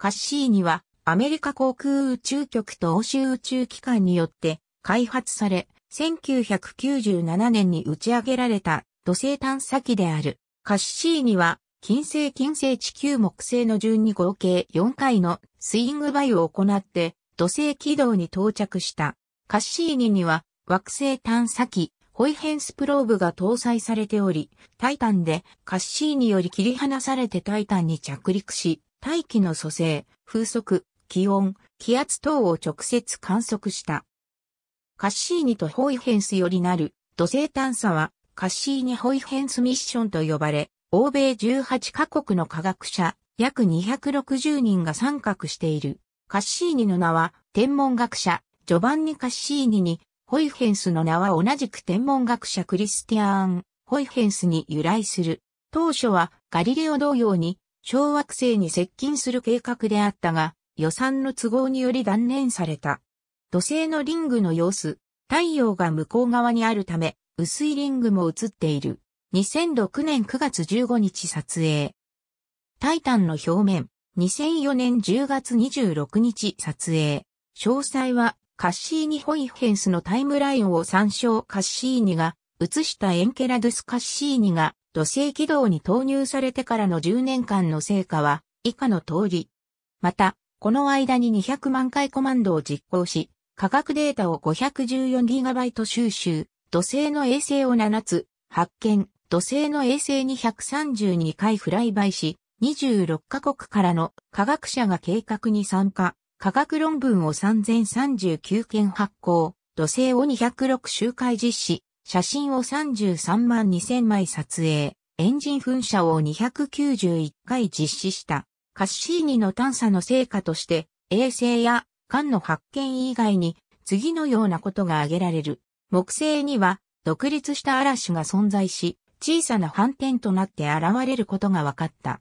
カッシーニはアメリカ航空宇宙局と欧州宇宙機関によって開発され、1997年に打ち上げられた土星探査機である。カッシーニは金星金星地球木星の順に合計4回のスイングバイを行って土星軌道に到着した。カッシーニには惑星探査機ホイヘンスプローブが搭載されており、タイタンでカッシーニより切り離されてタイタンに着陸し、大気の蘇生、風速、気温、気圧等を直接観測した。カッシーニとホイヘンスよりなる土星探査はカッシーニホイヘンスミッションと呼ばれ、欧米18カ国の科学者約260人が参画している。カッシーニの名は天文学者ジョバンニ・カッシーニに、ホイヘンスの名は同じく天文学者クリスティアーン・ホイヘンスに由来する。当初はガリレオ同様に小惑星に接近する計画であったが、予算の都合により断念された。土星のリングの様子、太陽が向こう側にあるため、薄いリングも映っている。2006年9月15日撮影。タイタンの表面、2004年10月26日撮影。詳細は、カッシーニホイフェンスのタイムラインを参照カッシーニが、映したエンケラドゥスカッシーニが土星軌道に投入されてからの10年間の成果は以下の通り。また、この間に200万回コマンドを実行し、価格データを 514GB 収集、土星の衛星を7つ、発見、土星の衛星に3 2回フライバイし、26カ国からの科学者が計画に参加、科学論文を3039件発行、土星を206周回実施、写真を33万2000枚撮影、エンジン噴射を291回実施した。カッシーニの探査の成果として、衛星や艦の発見以外に次のようなことが挙げられる。木星には独立した嵐が存在し、小さな反転となって現れることが分かった。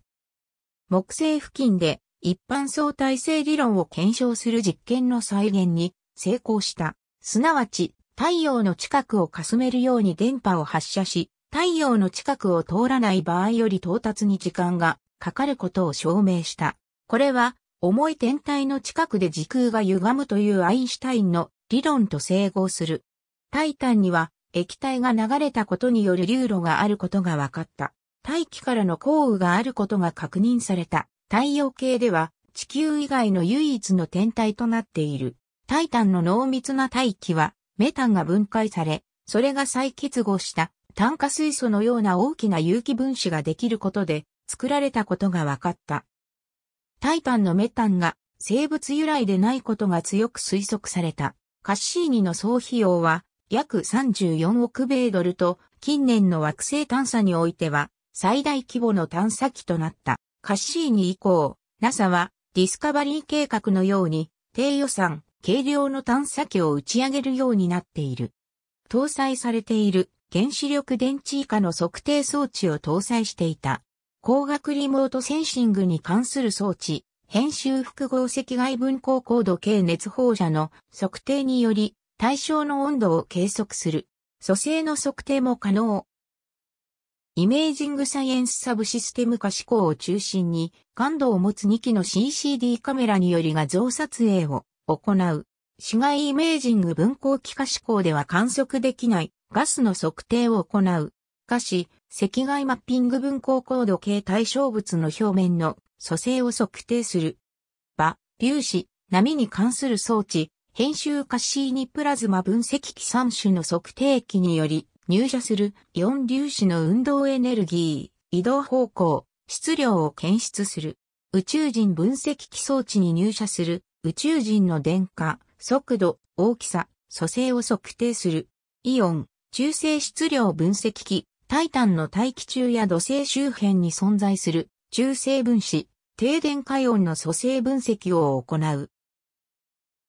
木星付近で一般相対性理論を検証する実験の再現に成功した。すなわち、太陽の近くをかすめるように電波を発射し、太陽の近くを通らない場合より到達に時間がかかることを証明した。これは、重い天体の近くで時空が歪むというアインシュタインの理論と整合する。タイタンには液体が流れたことによる流路があることが分かった。大気からの降雨があることが確認された。太陽系では地球以外の唯一の天体となっている。タイタンの濃密な大気はメタンが分解され、それが再結合した炭化水素のような大きな有機分子ができることで作られたことが分かった。タイタンのメタンが生物由来でないことが強く推測された。カッシーニの総費用は約34億米ドルと近年の惑星探査においては最大規模の探査機となった。カッシーニ以降、NASA はディスカバリー計画のように低予算、軽量の探査機を打ち上げるようになっている。搭載されている原子力電池以下の測定装置を搭載していた。光学リモートセンシングに関する装置、編集複合赤外分光高度計熱放射の測定により対象の温度を計測する。蘇生の測定も可能。イメージングサイエンスサブシステム化思考を中心に感度を持つ2機の CCD カメラによりが像撮影を行う。市街イメージング分光器化試行では観測できないガスの測定を行う。可視、赤外マッピング分光高度計対象物の表面の組成を測定する。場、粒子、波に関する装置、編集カシーニプラズマ分析器3種の測定器により入射するイオン粒子の運動エネルギー、移動方向、質量を検出する。宇宙人分析器装置に入射する宇宙人の電荷、速度、大きさ、蘇生を測定する。イオン、中性質量分析器、タイタンの大気中や土星周辺に存在する中性分子、低電荷イオンの蘇生分析を行う。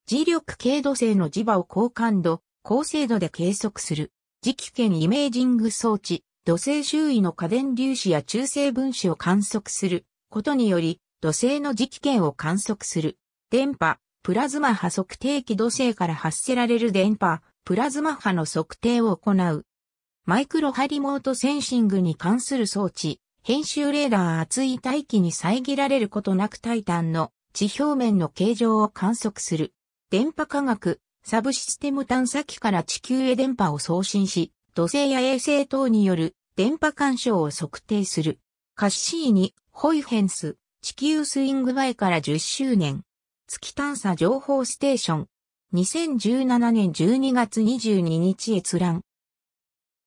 磁力系土星の磁場を高感度、高精度で計測する。磁気圏イメージング装置、土星周囲の家電粒子や中性分子を観測することにより、土星の磁気圏を観測する。電波、プラズマ波測定器土星から発せられる電波、プラズマ波の測定を行う。マイクロ波リモートセンシングに関する装置、編集レーダー厚い大気に遮られることなくタイタンの地表面の形状を観測する。電波科学、サブシステム探査機から地球へ電波を送信し、土星や衛星等による電波干渉を測定する。カッシーニ、ホイフェンス、地球スイング前から10周年。月探査情報ステーション。2017年12月22日閲覧。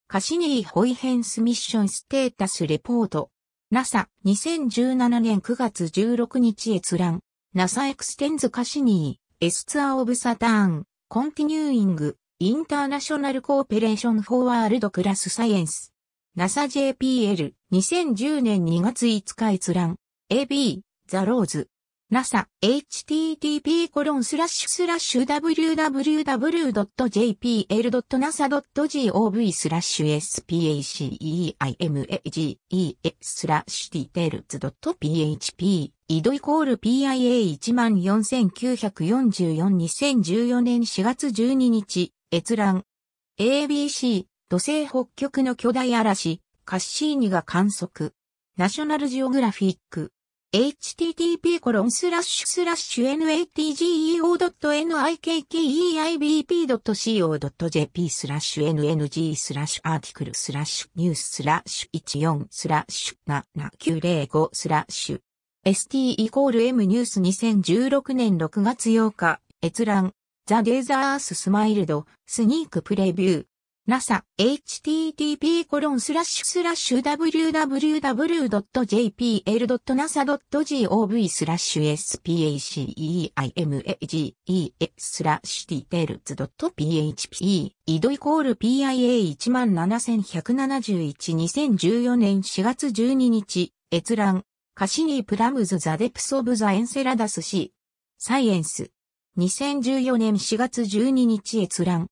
カシニー・ホイヘンスミッションステータスレポート。NASA、2017年9月16日閲覧。NASA エクステンズ・カシニー、S ツアーオブサターン、コンティニューイング、インターナショナルコーペレーションフォワールドクラスサイエンス。NASA JPL、2010年2月5日閲覧。AB、ザローズ、NASA、http://www.jpl.nasa.gov/spaceimage/t-tails.php スラ井戸イコール PIA14944-2014 年4月12日、閲覧。ABC、土星北極の巨大嵐、カッシーニが観測。ナショナルジオグラフィック。http://natgeo.nikkeiibp.co.jp コロンススララッッシシュュスラッシュ ng スラッシュアーティクルスラッシュニューススラッシュ14スラッシュ7905スラッシュ st イコール m ニュース2016年6月8日閲覧ザ・デーザース・スマイルドスニークプレビュー NASA http://www.jpl.nasa.gov スラッシュ spaceimage スラッシュ details.php イドイコール PIA17171-2014 年4月12日閲覧カシニープラムズザデプソブザエンセラダス C サイエンス2014年4月12日閲覧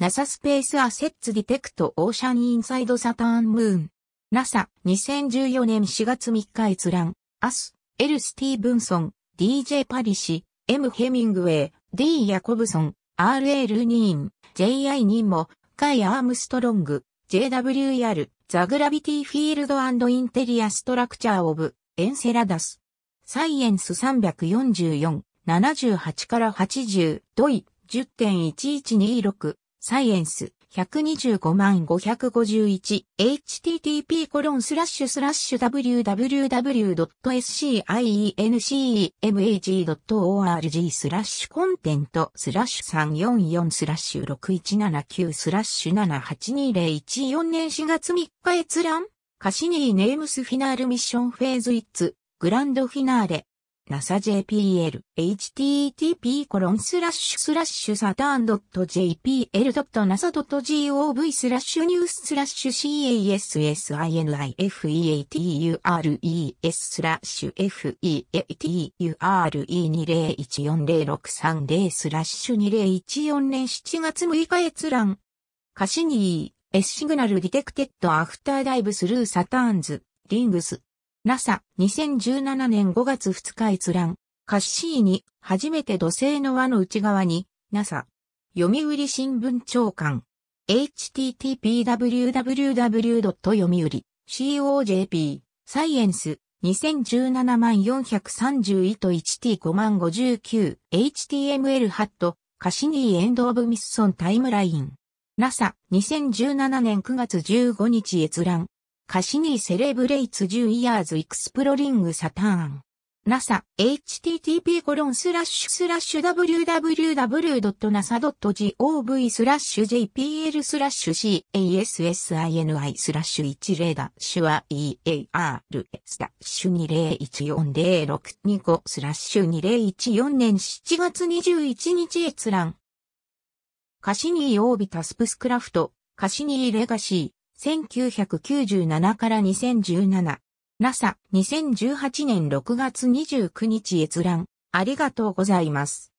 NASA スペースアセッツディテクトオーシャンインサイドサターンムーン。NASA 2014年4月3日閲覧。アス、L スティーブンソン、DJ パリシ、M ヘミングウェイ、D ヤコブソン、RA ルニーン、JI ニンモ、カイ・アームストロング、JWR、ザ・グラビティ・フィールド・インテリア・ストラクチャー・オブ、エンセラダス。サイエンス344、78から80、ドイ、10.1126。サイエンス125万 551http コロンスラッシュスラッシュ www.science.mag.org スラッシュコンテントスラッシュ344スラッシュ6179スラッシュ782014年4月3日閲覧カシニーネームスフィナールミッションフェーズ1グランドフィナーレ NASA.jpl http コロンスラッシュスラッシュサターン .jpl.nasa.gov スラッシュニューススラッシュ CASSINIFEATURES スラッシュ FEATURE20140630 スラッシュ2014年7月6日閲覧カシニー S シグナルディテクテッドアフターダイブスルーサターンズリングス NASA2017 年5月2日閲覧。カッシーに初めて土星の輪の内側に NASA 読売新聞長官 http://www.yomiuri.co.jp サイエンス2017万431と 1t5 059html ハットカシニーエンドオブミッソンタイムライン NASA2017 年9月15日閲覧カシニーセレブレイツ10イヤーズイクスプロリングサターン。NASA http コロンスラッシュスラッシュ www.nasa.gov スラッシュ jpl スラッシュ cassini スラッシュ1レダッシュは ear スラッシュ2014065スラッシュ2014年7月21日閲覧。カシニーオービタスプスクラフト、カシニーレガシー。1997から2017。NASA、2018年6月29日閲覧、ありがとうございます。